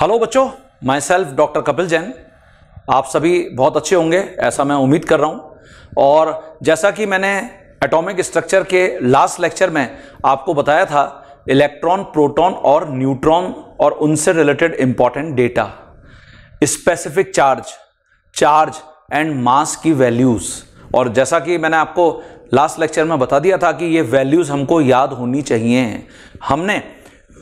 Hello बच्चों myself doctor Kapil Jain आप सभी बहुत अच्छे होंगे ऐसा मैं उम्मीद कर रहा हूँ और जैसा कि मैंने एटॉमिक स्ट्रक्चर के लास्ट लेक्चर में आपको बताया था इलेक्ट्रॉन प्रोटॉन और न्यूट्रॉन और उनसे related important data specific charge charge and mass की वैल्यूज़ और जैसा कि मैंने आपको लास्ट लेक्चर में बता दिया था कि ये वैल्यूज़ हमको याद होनी चाहिए हमने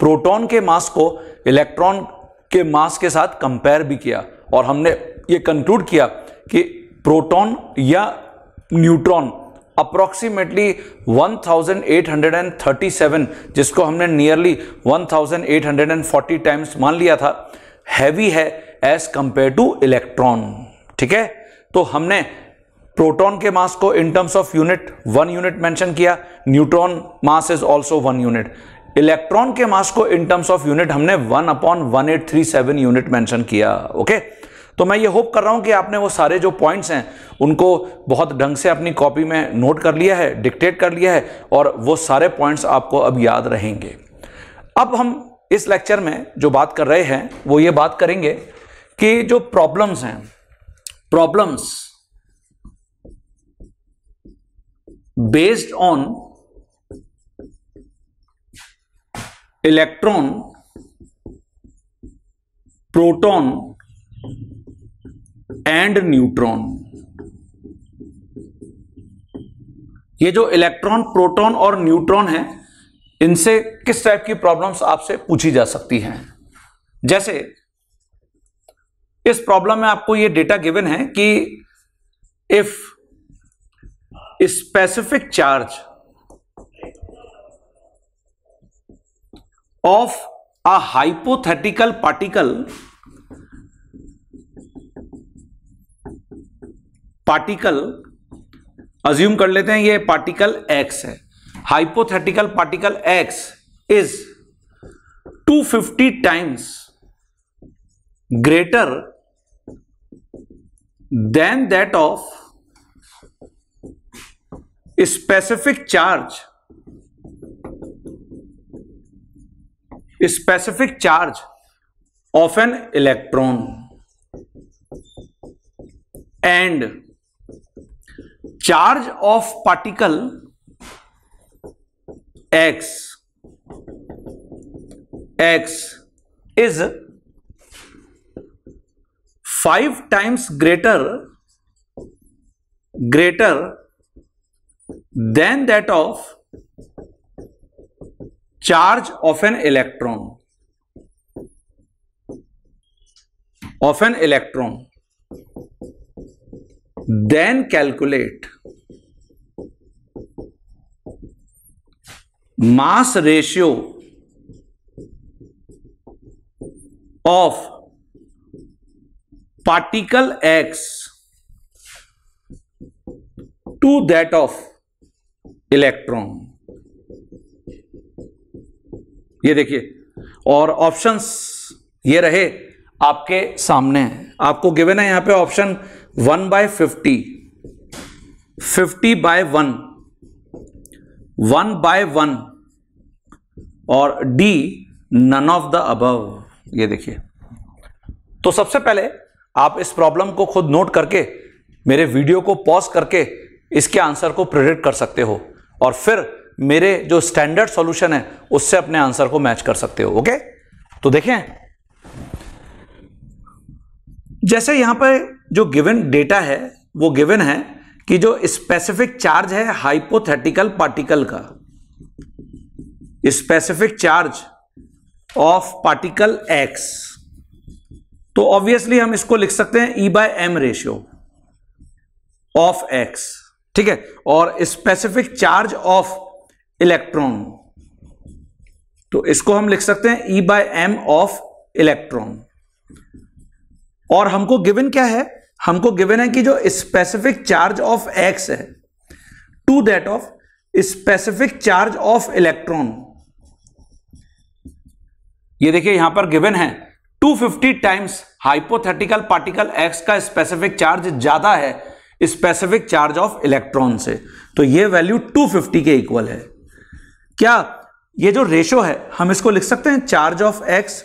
प्रोटॉन के मास को इलेक्ट्रॉन के मास के साथ कंपेयर भी किया और हमने ये कंक्लूड किया कि प्रोटॉन या न्यूट्रॉन अप्रोक्सीमेटली 1837 जिसको हमने नियरली 1840 टाइम्स मान लिया था हैवी है एज कंपेयर टू इलेक्ट्रॉन ठीक है तो हमने प्रोटॉन के मास को in terms of unit one unit mention किया neutron mass is also one unit electron के मास को इन टर्म्स ऑफ यूनिट हमने one upon one eight three seven unit mention किया ओके तो मैं ये होप कर रहा हूं कि आपने वो सारे जो पॉइंट्स हैं उनको बहुत ढंग से अपनी कॉपी में नोट कर लिया है डिक्टेट कर लिया है और वो सारे पॉइंट्स आपको अब याद रहेंगे अब हम इस लेक्चर में जो बात कर रहे हैं वो ये बात करेंगे कि जो प्रॉब्लम्स हैं problems based on electron proton and neutron ये जो इलेक्ट्रॉन प्रोटॉन और न्यूट्रॉन है इनसे किस टाइप की प्रॉब्लम्स आपसे पूछी जा सकती हैं जैसे इस प्रॉब्लम में आपको ये डेटा गिवन है कि if specific charge of a hypothetical particle particle assume कर लेते हैं ये पार्टिकल एक्स है hypothetical particle X is 250 times greater than that of specific charge specific charge of an electron and charge of particle x x is 5 times greater greater than that of charge of an electron of an electron then calculate mass ratio of particle x to that of electron ये देखिए और options ये रहे आपके सामने आपको given है यहां पे option one by fifty fifty by one one by one और D none of the above ये देखिए तो सबसे पहले आप इस प्रॉब्लम को खुद नोट करके मेरे वीडियो को पॉज करके इसके आंसर को प्रेडिक्ट कर सकते हो और फिर मेरे जो स्टैंडर्ड सॉल्यूशन है उससे अपने आंसर को मैच कर सकते हो ओके तो देखें जैसे यहां पर जो गिवन डेटा है वो गिवन है कि जो स्पेसिफिक चार्ज है हाइपोथेटिकल पार्टिकल का specific charge of particle X तो ऑब्वियसली हम इसको लिख सकते हैं E by M ratio of X ठीक है और स्पेसिफिक चार्ज ऑफ इलेक्ट्रॉन तो इसको हम लिख सकते हैं E by M of electron और हमको गिवन क्या है हमको गिवन है कि जो स्पेसिफिक चार्ज ऑफ एक्स है to that of specific charge of electron ये देखिए यहां पर गिवन है 250 टाइम्स हाइपोथेटिकल पार्टिकल एक्स का स्पेसिफिक चार्ज ज्यादा है स्पेसिफिक चार्ज ऑफ इलेक्ट्रॉन से तो ये वैल्यू 250 के इक्वल है क्या ये जो रेशो है हम इसको लिख सकते हैं charge of X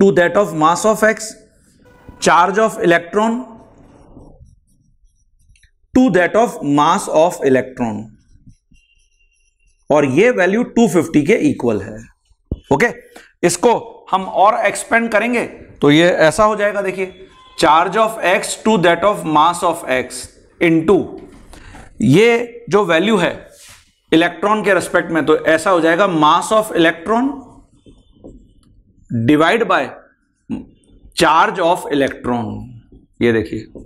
to that of mass of X charge of electron to that of mass of electron और ये वैल्यू 250 के इक्वल है ओके इसको हम और एक्सपेंड करेंगे तो ये ऐसा हो जाएगा देखिए charge of X to that of mass of X into ये जो वैल्यू है इलेक्ट्रॉन के रेस्पेक्ट में तो ऐसा हो जाएगा mass of electron divide by charge of electron ये देखिए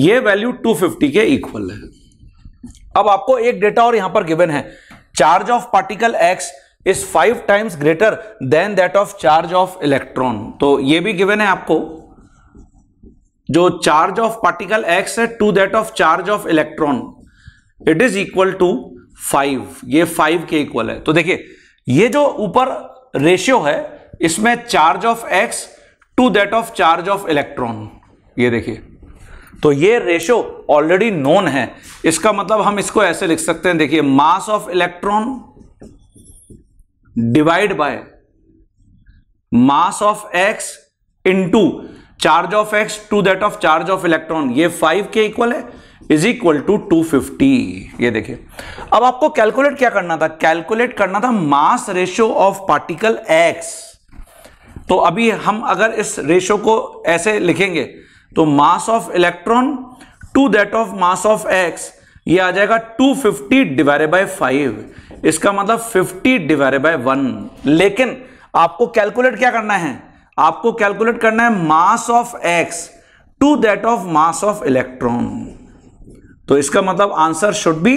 ये वैल्यू 250 के इक्वल है अब आपको एक डेटा और यहां पर गिवन है charge of particle X is five times greater than that of charge of electron तो ये भी गिवन है आपको जो चार्ज ऑफ पार्टिकल एक्स है to that of charge of electron it is equal to five ये five के equal है तो देखिए ये जो ऊपर रेशियो है इसमें charge of X to that of charge of electron ये देखिए तो ये रेशियो ऑलरेडी नोन है इसका मतलब हम इसको ऐसे लिख सकते हैं देखिए mass of electron divide by mass of X into charge of X to that of charge of electron ये फाइव के इक्वल है is equal to two fifty ये देखिए अब आपको कैलकुलेट क्या करना था कैलकुलेट करना था mass ratio of particle X तो अभी हम अगर इस रेशियो को ऐसे लिखेंगे तो mass of electron to that of mass of X ये आ जाएगा 250 फिफ्टी डिवाइडेड बाई फाइव इसका मतलब 50 डिवाइडेड बाई वन लेकिन आपको कैलकुलेट क्या करना है आपको कैलकुलेट करना है mass of X to that of mass of electron तो इसका मतलब answer should be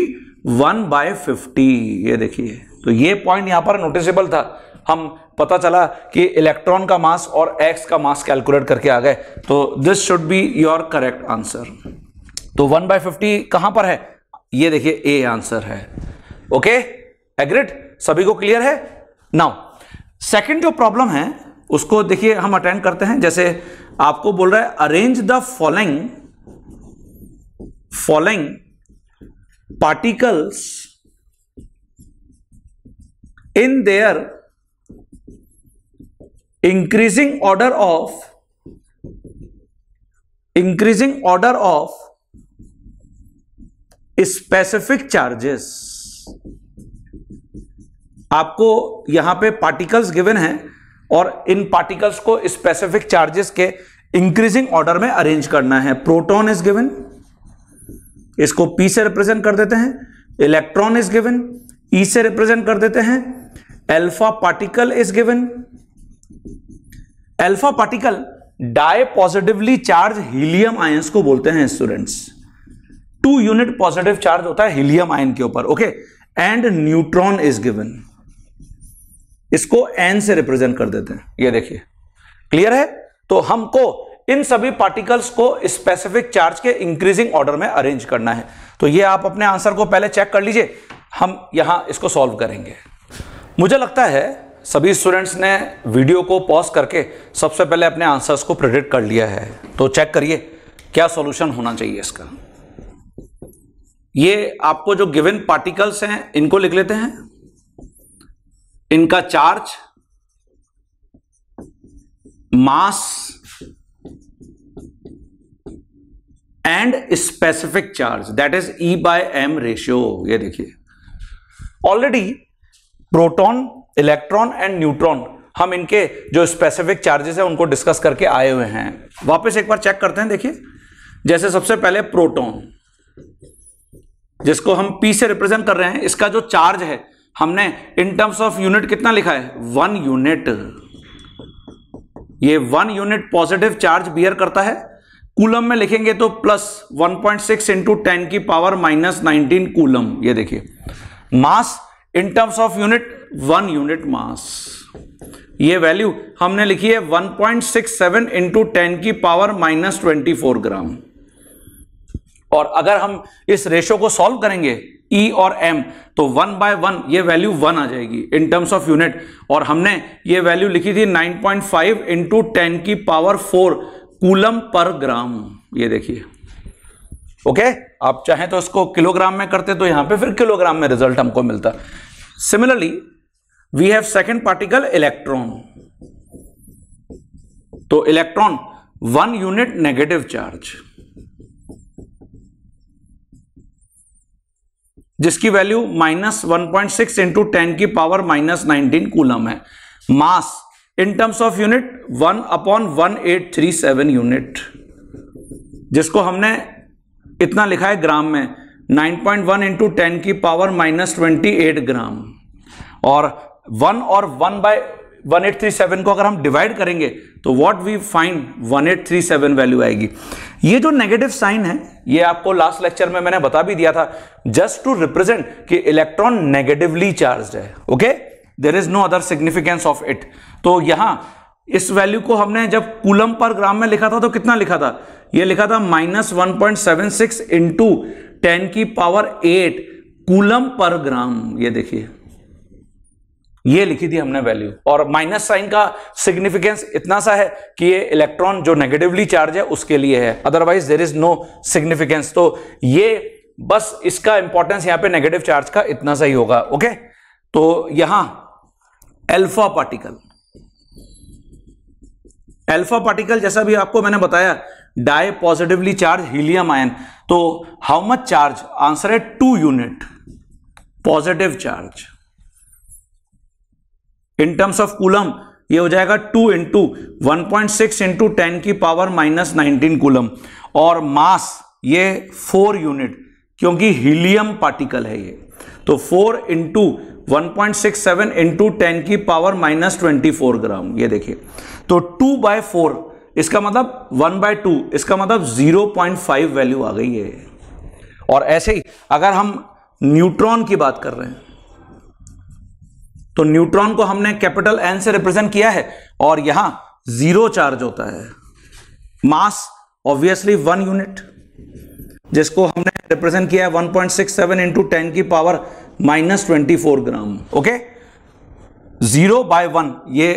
one by fifty ये देखिए तो ये पॉइंट यहां पर नोटिसेबल था हम पता चला कि इलेक्ट्रॉन का मास और एक्स का मास कैलकुलेट करके आ गए तो this should be your correct answer तो वन बाय फिफ्टी कहां पर है ये देखिए ए आंसर है ओके एग्रिड सभी को क्लियर है नाउ सेकंड जो प्रॉब्लम है उसको देखिए हम अटेंड करते हैं जैसे आपको बोल रहा है arrange the following following particles in their increasing order of increasing order of specific charges आपको यहां पे पार्टिकल्स गिवन है और इन पार्टिकल्स को स्पेसिफिक चार्जेस के इंक्रीजिंग ऑर्डर में अरेंज करना है प्रोटॉन इज गिवन इसको पी से रिप्रेजेंट कर देते हैं इलेक्ट्रॉन इज गिवन ई से रिप्रेजेंट कर देते हैं alpha particle is given alpha particle di positively charge helium ions को बोलते हैं students two unit positive charge होता है हीलियम आयन के ऊपर okay and neutron is given इसको एन से रिप्रेजेंट कर देते हैं ये देखिए क्लियर है तो हमको इन सभी पार्टिकल्स को स्पेसिफिक चार्ज के इंक्रीजिंग ऑर्डर में अरेंज करना है तो ये आप अपने आंसर को पहले चेक कर लीजिए हम यहाँ इसको सॉल्व करेंगे मुझे लगता है सभी स्टूडेंट्स ने वीडियो को पॉज करके सबसे पहले अपने आंसर्स को प्रेडिक्ट कर लिया है तो चेक करिए क्या सॉल्यूशन होना चाहिए इसका ये आपको जो गिवन पार्टिकल्स हैं इनको लिख लेते हैं इनका charge mass and specific charge that is E by M ratio ये देखिए already proton electron and neutron हम इनके जो स्पेसिफिक चार्जेस हैं उनको डिस्कस करके आए हुए हैं वापस एक बार चेक करते हैं देखिए जैसे सबसे पहले प्रोटॉन जिसको हम पी से रिप्रेजेंट कर रहे हैं इसका जो चार्ज है हमने इन टर्म्स ऑफ यूनिट कितना लिखा है वन यूनिट ये one unit positive charge bear करता है कूलम में लिखेंगे तो plus 1.6 point six into ten की पावर माइनस नाइनटीन कूलम ये देखिए mass in terms of unit one unit mass ये वैल्यू हमने लिखी है 1.67 point six seven into ten की power minus twenty four gram और अगर हम इस रेशो को सॉल्व करेंगे ई e और एम तो वन बाय वन ये वैल्यू वन आ जाएगी इन टर्म्स ऑफ यूनिट और हमने ये वैल्यू लिखी थी 9.5 पॉइंट फाइव इंटू टेन की power four coulomb per gram ये देखिए ओके आप चाहें तो इसको किलोग्राम में करते तो यहां पे फिर किलोग्राम में रिजल्ट हमको मिलता similarly we have second particle electron तो electron one unit negative charge जिसकी value minus one point six into ten की पावर माइनस नाइनटीन कूलम है mass in terms of unit one upon one eight three seven unit जिसको हमने इतना लिखा है gram में nine point one into ten की power minus twenty eight gram और वन और one by one eight three seven को अगर हम डिवाइड करेंगे तो what we find one eight three seven value आएगी ये जो नेगेटिव साइन है ये आपको लास्ट लेक्चर में मैंने बता भी दिया था जस्ट टू रिप्रेजेंट कि इलेक्ट्रॉन नेगेटिवली चार्ज है okay okay? There is no other significance of it तो यहां इस वैल्यू को हमने जब कुलम पर ग्राम में लिखा था तो कितना लिखा था ये लिखा था minus one point seven six into ten की power eight coulomb per gram ये देखिए ये लिखी थी हमने वैल्यू और माइनस साइन का सिग्निफिकेंस इतना सा है कि ये इलेक्ट्रॉन जो नेगेटिवली चार्ज है उसके लिए है otherwise there is no significance तो ये बस इसका इंपॉर्टेंस यहां पे नेगेटिव चार्ज का इतना सा ही होगा ओके तो यहां एल्फा पार्टिकल एल्फा पार्टिकल जैसा भी आपको मैंने बताया di positively charge helium ion तो हाउ मच चार्ज आंसर है two unit positive charge in terms of coulomb ये हो जाएगा two into one point six into ten की पावर माइनस नाइनटीन कूलम और मास ये फोर यूनिट क्योंकि helium particle है ये तो फोर इंटू 1.67 इंटू टेन की power minus twenty four gram ये देखिए तो टू बाय फोर इसका मतलब 1 बाय टू इसका मतलब 0.5 वैल्यू आ गई है और ऐसे ही अगर हम न्यूट्रॉन की बात कर रहे हैं तो न्यूट्रॉन को हमने कैपिटल एन से रिप्रेजेंट किया है और यहां जीरो चार्ज होता है मास ऑब्वियसली वन यूनिट जिसको हमने रिप्रेजेंट किया है 1.67 point six seven into ten की power minus twenty four gram okay zero by one ये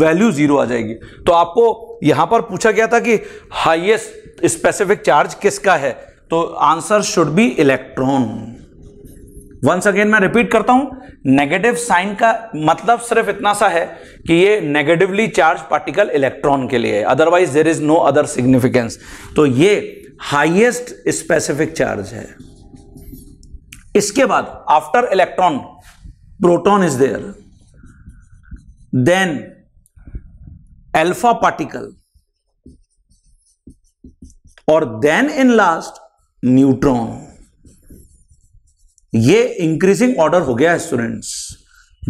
वैल्यू जीरो आ जाएगी तो आपको यहां पर पूछा गया था कि हाईएस्ट स्पेसिफिक चार्ज किसका है तो answer should be electron once again मैं रिपीट करता हूं नेगेटिव साइन का मतलब सिर्फ इतना सा है कि ये नेगेटिवली चार्ज पार्टिकल इलेक्ट्रॉन के लिए है otherwise there is no other significance तो ये हाईएस्ट स्पेसिफिक चार्ज है इसके बाद after electron proton is there then alpha particle और देन इन लास्ट न्यूट्रॉन ये इंक्रीजिंग ऑर्डर हो गया है students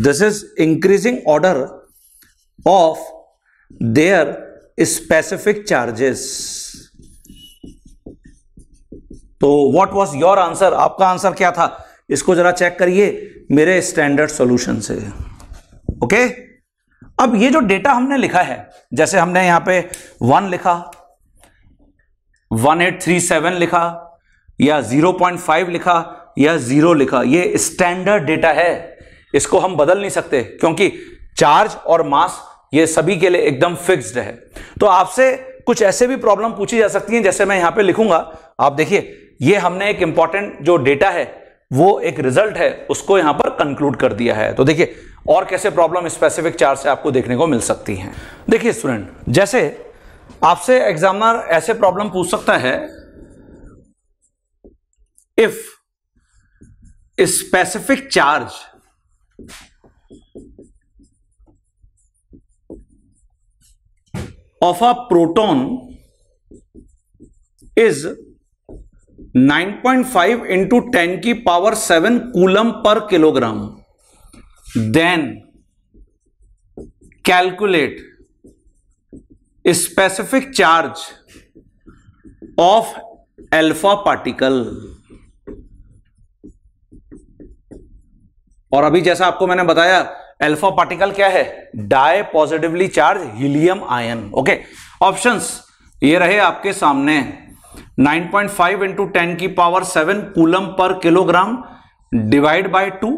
this is increasing order of their specific charges तो व्हाट वाज योर आंसर आपका आंसर क्या था इसको जरा चेक करिए मेरे स्टैंडर्ड सॉल्यूशन से ओके अब ये जो डेटा हमने लिखा है जैसे हमने यहां पे वन लिखा वन एट थ्री सेवन लिखा या जीरो पॉइंट फाइव लिखा या जीरो लिखा ये स्टैंडर्ड डेटा है इसको हम बदल नहीं सकते क्योंकि चार्ज और मास ये सभी के लिए एकदम फिक्स्ड है तो आपसे कुछ ऐसे भी प्रॉब्लम पूछी जा सकती हैं जैसे मैं यहां पे लिखूंगा आप देखिए ये हमने एक इंपॉर्टेंट जो डेटा है वो एक रिजल्ट है उसको यहां पर कंक्लूड कर दिया है तो देखिए और कैसे प्रॉब्लम स्पेसिफिक चार से आपको देखने को मिल सकती हैं देखिए स्टूडेंट जैसे आपसे एग्जामिनर ऐसे प्रॉब्लम पूछ सकता है if specific charge of a proton is 9.5 into ten की power seven coulomb per kilogram then calculate specific charge of alpha particle और अभी जैसा आपको मैंने बताया एल्फा पार्टिकल क्या है di positively charge helium ion okay options ये रहे आपके सामने 9.5 पॉइंट फाइव इंटू टेन की power seven coulomb per kilogram divide by two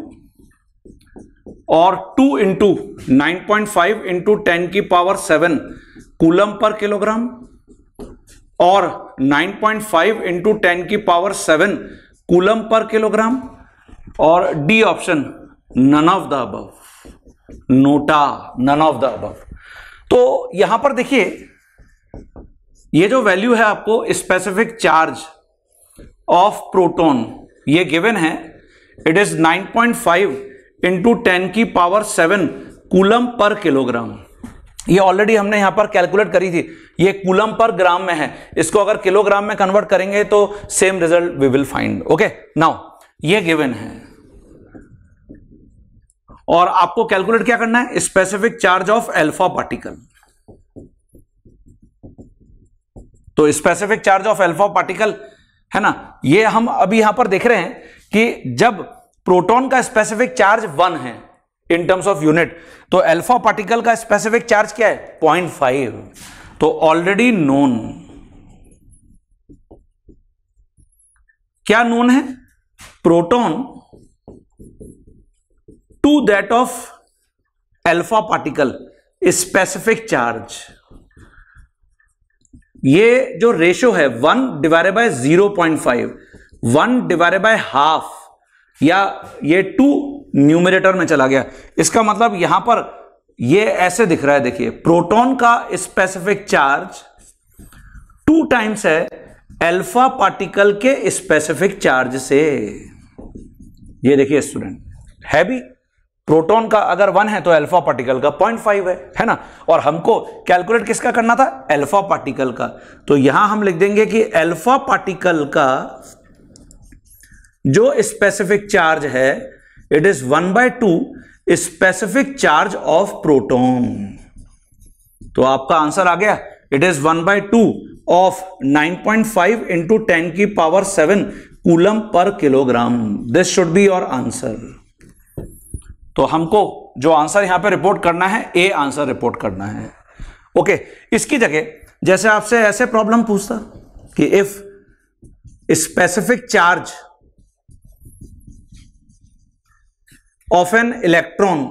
और two into nine point five into ten की power seven coulomb per kilogram और 9.5 point five into ten की power seven coulomb per kilogram और D option none of the above NOTA none of the above तो यहां पर देखिए ये जो वैल्यू है आपको स्पेसिफिक चार्ज ऑफ प्रोटॉन ये गिवन है it is 9.5 point five into ten की power seven coulomb per kilogram ये ऑलरेडी हमने यहां पर कैलकुलेट करी थी ये कूलम पर ग्राम में है इसको अगर किलोग्राम में कन्वर्ट करेंगे तो same result we will find okay now ये गिवन है और आपको कैलकुलेट क्या करना है specific charge of alpha particle तो specific charge of alpha particle है ना ये हम अभी यहां पर देख रहे हैं कि जब प्रोटॉन का स्पेसिफिक चार्ज वन है इन टर्म्स ऑफ यूनिट तो अल्फा पार्टिकल का स्पेसिफिक चार्ज क्या है पॉइंट फाइव तो ऑलरेडी नोन क्या नोन है proton to that of alpha particle specific charge ये जो रेशो है one divided by zero point five one divided by half या ये टू न्यूमिनेटर में चला गया इसका मतलब यहां पर ये ऐसे दिख रहा है देखिए प्रोटॉन का स्पेसिफिक चार्ज टू टाइम्स है अल्फा पार्टिकल के स्पेसिफिक चार्ज से ये देखिए स्टूडेंट है भी प्रोटॉन का अगर वन है तो अल्फा पार्टिकल का पॉइंट फाइव है है ना और हमको कैलकुलेट किसका करना था अल्फा पार्टिकल का तो यहां हम लिख देंगे कि अल्फा पार्टिकल का जो स्पेसिफिक चार्ज है it is one by two specific charge of proton तो आपका आंसर आ गया it is one by two of nine point five into ten की power seven coulomb per kilogram this should be your answer तो हमको जो answer यहां पे रिपोर्ट करना है ए आंसर रिपोर्ट करना है ओके इसकी जगह जैसे आपसे ऐसे प्रॉब्लम पूछता कि if specific charge of an electron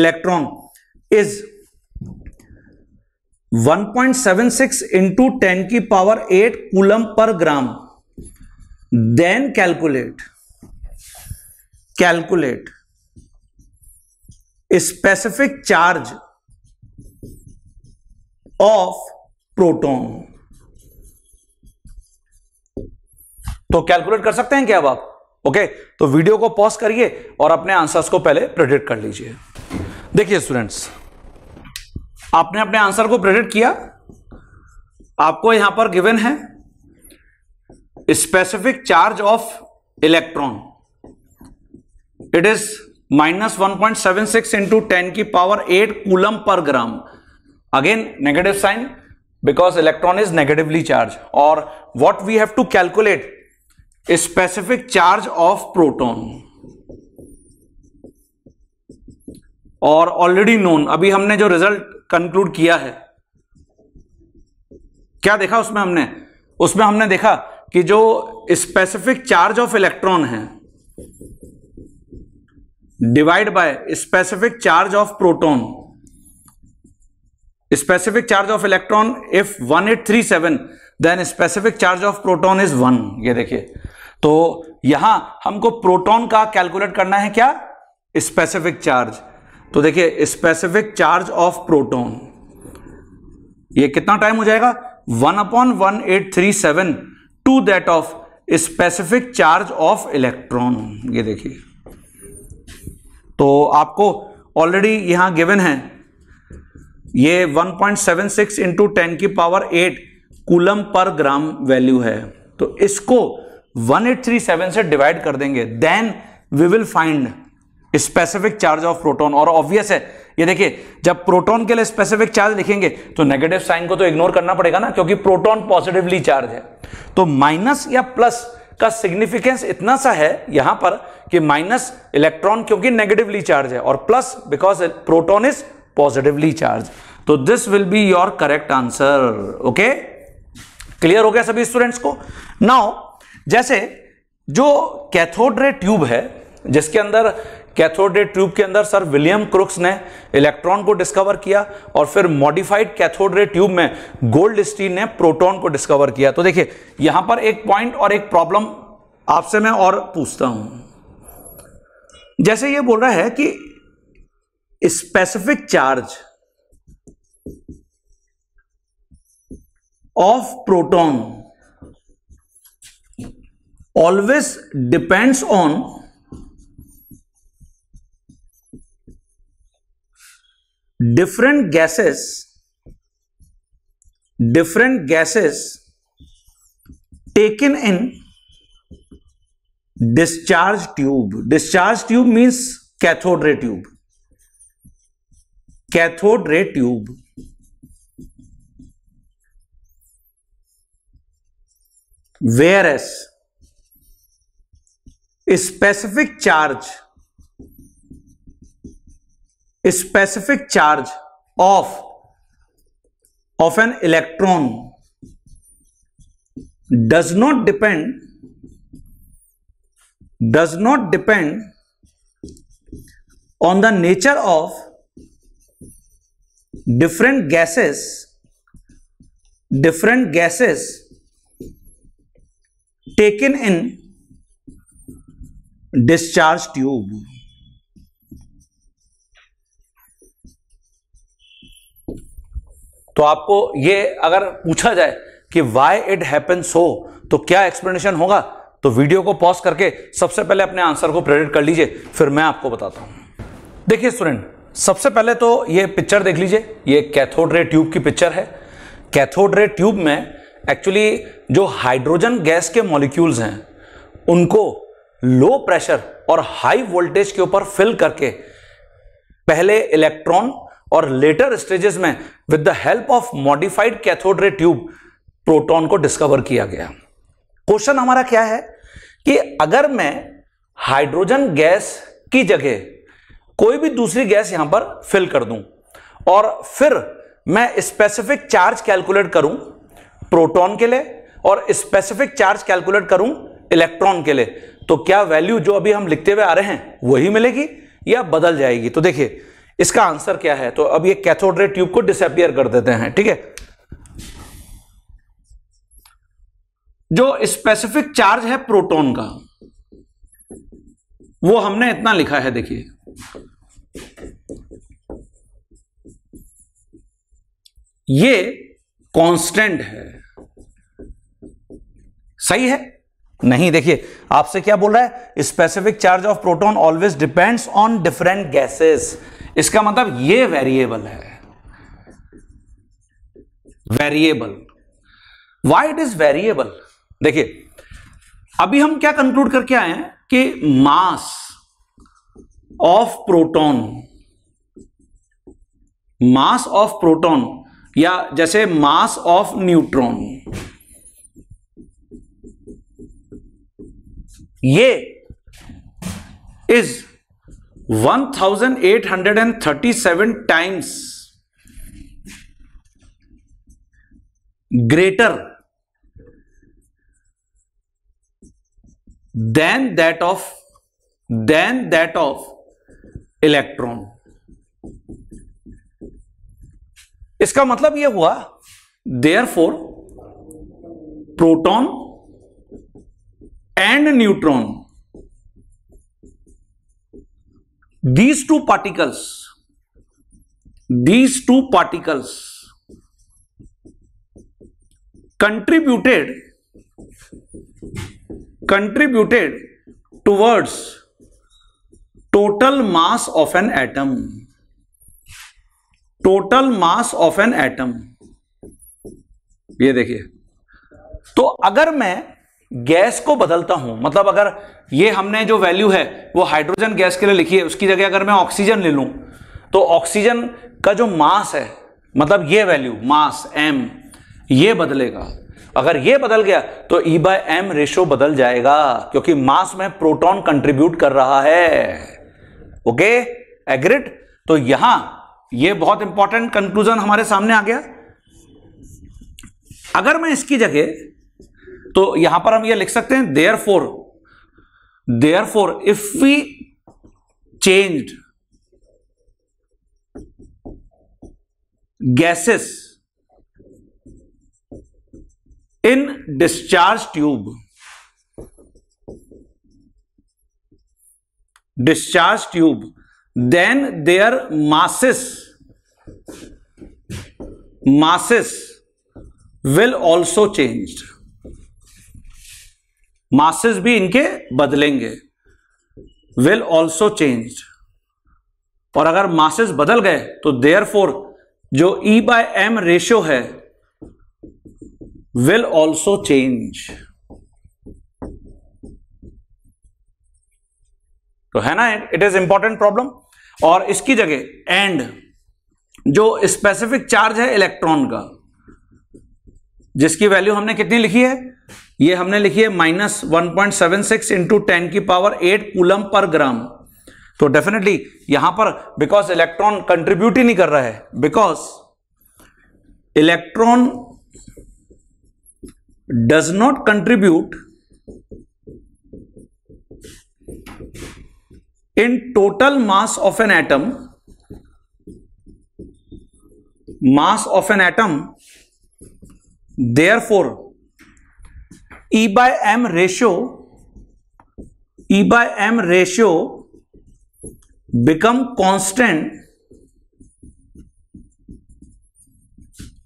electron is 1.76 point seven six into ten की power eight coulomb per gram then calculate calculate specific charge of proton तो कैलकुलेट कर सकते हैं क्या अब आप ओके तो वीडियो को पॉज करिए और अपने आंसर्स को पहले प्रेडिक्ट कर लीजिए देखिए स्टूडेंट्स आपने अपने आंसर को प्रेडिक्ट किया आपको यहां पर गिवन है specific charge of electron it is minus one point seven six into ten की power eight coulomb per gram again negative sign because electron is negatively charge और what we have to calculate specific charge of proton और already known अभी हमने जो result conclude किया है क्या देखा उसमें हमने उसमें हमने देखा कि जो स्पेसिफिक चार्ज ऑफ इलेक्ट्रॉन है divide by specific charge of proton specific charge of electron if 1837 then specific charge of proton is one ये देखिए तो यहां हमको प्रोटॉन का कैलकुलेट करना है क्या स्पेसिफिक चार्ज तो देखिए स्पेसिफिक चार्ज ऑफ प्रोटॉन ये कितना टाइम हो जाएगा one upon one eight three seven to that of specific charge of electron ये देखिए तो आपको ऑलरेडी यहां गिवन है ये 1.76 सिक्स इंटू टेन की power 8 coulomb per gram value है तो इसको 1837 से डिवाइड कर देंगे then we will find specific charge of proton और ऑब्वियस है ये देखिए जब प्रोटॉन के लिए स्पेसिफिक चार्ज लिखेंगे तो नेगेटिव साइन को तो इग्नोर करना पड़ेगा ना क्योंकि प्रोटॉन पॉजिटिवली चार्ज है तो माइनस या प्लस का सिग्निफिकेंस इतना सा है यहां पर कि माइनस इलेक्ट्रॉन क्योंकि नेगेटिवली चार्ज है और plus because proton is positively charge तो this will be your correct answer okay clear हो गया सभी स्टूडेंट्स को नाउ जैसे जो कैथोड्रे ट्यूब है जिसके अंदर कैथोडेड ट्यूब के अंदर सर विलियम क्रुक्स ने इलेक्ट्रॉन को डिस्कवर किया और फिर मॉडिफाइड कैथोडेड ट्यूब में गोल्ड स्टीन ने प्रोटॉन को डिस्कवर किया तो देखिए यहां पर एक पॉइंट और एक प्रॉब्लम आपसे मैं और पूछता हूं जैसे ये बोल रहा है कि specific charge of proton always depends on different gases different gases taken in discharge tube discharge tube means cathode ray tube cathode ray tube whereas specific charge specific charge of of an electron does not depend does not depend on the nature of different gases different gases taken in discharge tube तो आपको ये अगर पूछा जाए कि why it happen so तो क्या explanation होगा तो वीडियो को पॉज करके सबसे पहले अपने आंसर को प्रेडिक्ट कर लीजिए फिर मैं आपको बताता हूं देखिए स्टूडेंट सबसे पहले तो ये पिक्चर देख लीजिए ये कैथोड रे ट्यूब की पिक्चर है कैथोड रे ट्यूब में एक्चुअली जो हाइड्रोजन गैस के मॉलिक्यूल्स हैं उनको लो प्रेशर और हाई वोल्टेज के ऊपर फिल करके पहले इलेक्ट्रॉन और लेटर स्टेजेस में with the help of modified cathode ray tube proton को डिस्कवर किया गया क्वेश्चन हमारा क्या है कि अगर मैं हाइड्रोजन गैस की जगह कोई भी दूसरी गैस यहां पर फिल कर दूं और फिर मैं स्पेसिफिक चार्ज कैलकुलेट करूं प्रोटॉन के लिए और स्पेसिफिक चार्ज कैलकुलेट करूं इलेक्ट्रॉन के लिए तो क्या वैल्यू जो अभी हम लिखते हुए आ रहे हैं वही मिलेगी या बदल जाएगी तो देखिए इसका आंसर क्या है तो अब ये कैथोड्रे ट्यूब को डिसअपियर कर देते हैं ठीक है जो स्पेसिफिक चार्ज है प्रोटॉन का वो हमने इतना लिखा है देखिए ये कांस्टेंट है सही है नहीं देखिए आपसे क्या बोल रहा है specific charge of proton always depends on different gases इसका मतलब ये वेरिएबल है variable why it is variable देखिए अभी हम क्या कंक्लूड करके आए हैं कि mass of proton mass of proton या जैसे मास ऑफ न्यूट्रॉन ये is 1837 times greater than that of then that of electron इसका मतलब यह हुआ therefore proton and neutron these two particles these two particles contributed contributed towards total mass of an atom total mass of an atom ये देखिए तो अगर मैं gas को बदलता हूं मतलब अगर ये हमने जो वैल्यू है वो हाइड्रोजन गैस के लिए लिखी है उसकी जगह अगर मैं ऑक्सीजन ले लूं तो ऑक्सीजन का जो मास है मतलब ये वैल्यू मास एम ये बदलेगा अगर ये बदल गया तो ई बाय एम रेशो बदल जाएगा क्योंकि मास में प्रोटॉन कंट्रीब्यूट कर रहा है ओके एग्रिड तो यहां ये बहुत इंपॉर्टेंट कंक्लूजन हमारे सामने आ गया अगर मैं इसकी जगह तो यहां पर हम ये लिख सकते हैं therefore therefore if we change gases in discharge tube discharge tube then their masses masses will also changed masses भी इनके बदलेंगे विल ऑल्सो चेंज और अगर मासेस बदल गए तो देयर फोर जो ई बाय एम रेशियो है विल ऑल्सो चेंज तो है ना इट इज इंपॉर्टेंट प्रॉब्लम और इसकी जगह एंड जो स्पेसिफिक चार्ज है इलेक्ट्रॉन का जिसकी वैल्यू हमने कितनी लिखी है ये हमने लिखी है minus one point seven six into ten की power eight coulomb per gram तो डेफिनेटली यहां पर बिकॉज इलेक्ट्रॉन कंट्रीब्यूट ही नहीं कर रहा है because electron does not contribute in total mass of an atom mass of an atom therefore E by M ratio, E by M ratio become constant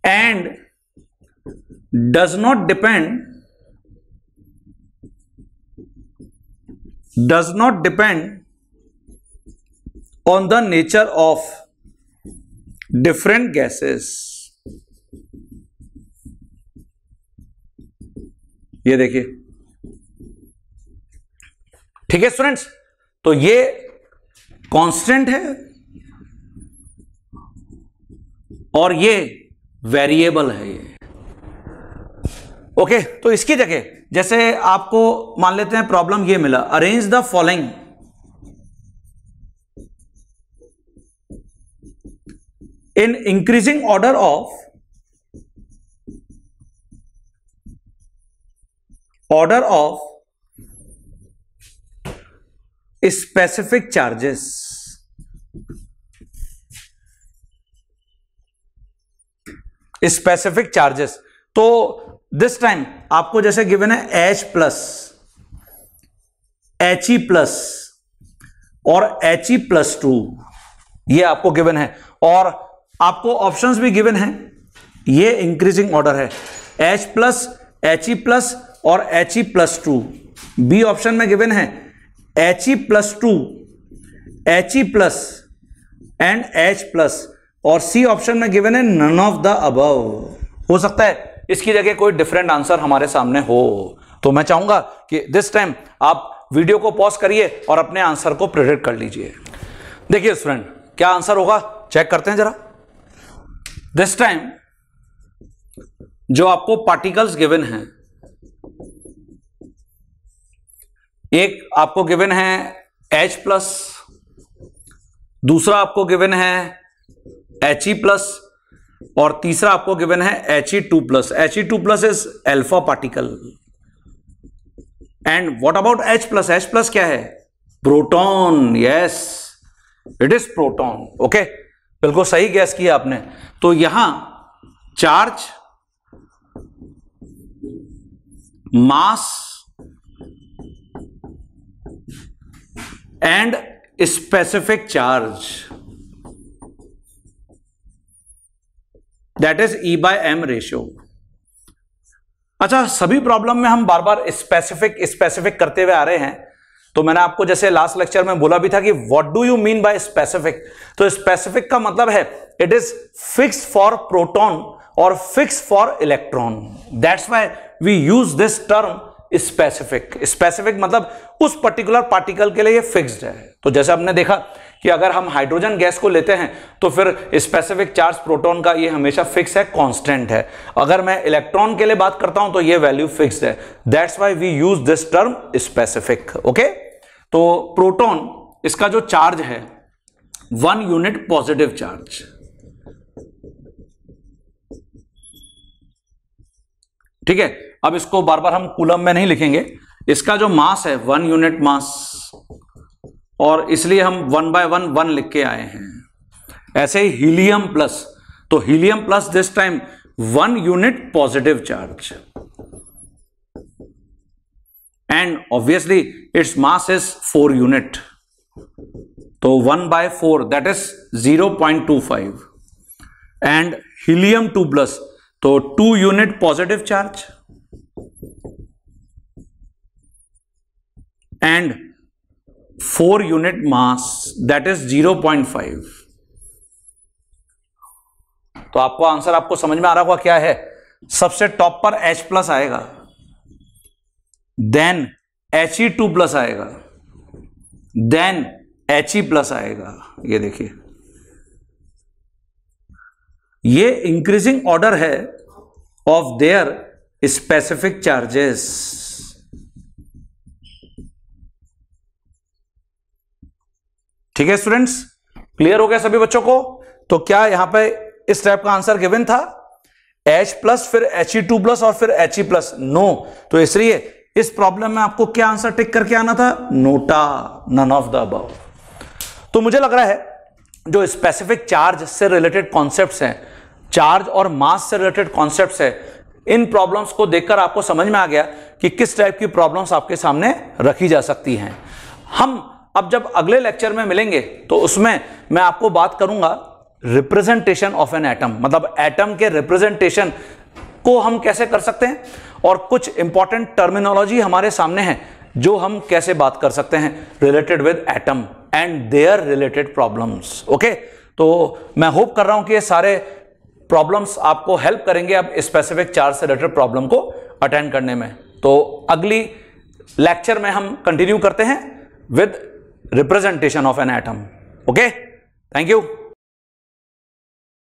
and does not depend does not depend on the nature of different gases. ये देखिए ठीक है students तो ये constant है और ये variable है ये ओके तो इसकी जगह जैसे आपको मान लेते हैं प्रॉब्लम ये मिला arrange the following in increasing order of order of specific charges specific charges तो दिस टाइम आपको जैसे गिवन है H plus H E plus और एच ई प्लस टू ये आपको गिवन है और आपको ऑप्शंस भी गिवन है ये इंक्रीजिंग ऑर्डर है H plus H E plus और H E plus two B option में गिवन है H E plus two H E plus and H plus और सी ऑप्शन में गिवन है नन ऑफ द अबव हो सकता है इसकी जगह कोई डिफरेंट आंसर हमारे सामने हो तो मैं चाहूंगा कि दिस टाइम आप वीडियो को पॉज करिए और अपने आंसर को प्रेडिक्ट कर लीजिए देखिए स्टूडेंट क्या आंसर होगा चेक करते हैं जरा दिस टाइम जो आपको पार्टिकल्स गिवन हैं एक आपको गिवन है एच प्लस दूसरा आपको गिवन है एच ई प्लस और तीसरा आपको गिवन है H E two plus H E two plus is alpha particle and what about H plus H plus क्या है proton yes it is proton okay बिल्कुल सही गैस किया आपने तो यहां charge mass and specific charge that is E by M ratio अच्छा सभी प्रॉब्लम में हम बार बार स्पेसिफिक स्पेसिफिक करते हुए आ रहे हैं तो मैंने आपको जैसे लास्ट लेक्चर में बोला भी था कि what do you mean by specific तो स्पेसिफिक का मतलब है it is fix for proton और fix for electron that's why we use this term specific specific मतलब उस पर्टिकुलर पार्टिकल के लिए फिक्स फिक्स्ड है तो जैसे हमने देखा कि अगर हम हाइड्रोजन गैस को लेते हैं तो फिर स्पेसिफिक चार्ज प्रोटॉन का ये हमेशा फिक्स है कांस्टेंट है अगर मैं इलेक्ट्रॉन के लिए बात करता हूं तो ये वैल्यू फिक्स है that's why we use this term specific okay तो प्रोटॉन इसका जो चार्ज है वन यूनिट पॉजिटिव चार्ज ठीक है अब इसको बार बार हम कुलम में नहीं लिखेंगे इसका जो मास है वन यूनिट मास और इसलिए हम वन बाय वन वन लिख के आए हैं ऐसे ही हीलियम प्लस तो helium plus this time one unit positive charge and obviously it's mass is four unit तो one by four that is zero point two five and helium two plus तो two unit positive charge and 4 unit mass that is 0.5 तो आपको answer आपको समझ में आ रहा होगा क्या है सबसे टॉप पर H प्लस आएगा then H E two plus आएगा देन एच ई प्लस आएगा ये देखिए ये इंक्रीजिंग ऑर्डर है ऑफ देयर स्पेसिफिक चार्जेस ठीक है स्टूडेंट्स क्लियर हो गया सभी बच्चों को तो क्या यहां पे इस टाइप का आंसर गिवन था H प्लस फिर एच ई टू प्लस और फिर एच ई प्लस नो तो इसलिए इस प्रॉब्लम में आपको क्या आंसर टिक करके आना था NOTA none of the above तो मुझे लग रहा है जो स्पेसिफिक चार्ज से रिलेटेड कॉन्सेप्ट हैं चार्ज और मास से रिलेटेड कॉन्सेप्ट है इन प्रॉब्लम्स को देखकर आपको समझ में आ गया कि किस टाइप की प्रॉब्लम्स आपके सामने रखी जा सकती हैं हम अब जब अगले लेक्चर में मिलेंगे तो उसमें मैं आपको बात करूंगा रिप्रेजेंटेशन ऑफ एन एटम मतलब एटम के रिप्रेजेंटेशन को हम कैसे कर सकते हैं और कुछ इंपॉर्टेंट टर्मिनोलॉजी हमारे सामने है जो हम कैसे बात कर सकते हैं related with atom and their related problems okay तो मैं होप कर रहा हूं कि ये सारे प्रॉब्लम्स आपको हेल्प करेंगे अब स्पेसिफिक चार्ज से रिलेटेड प्रॉब्लम को अटेंड करने में तो अगली लेक्चर में हम कंटिन्यू करते हैं with representation of an atom okay thank you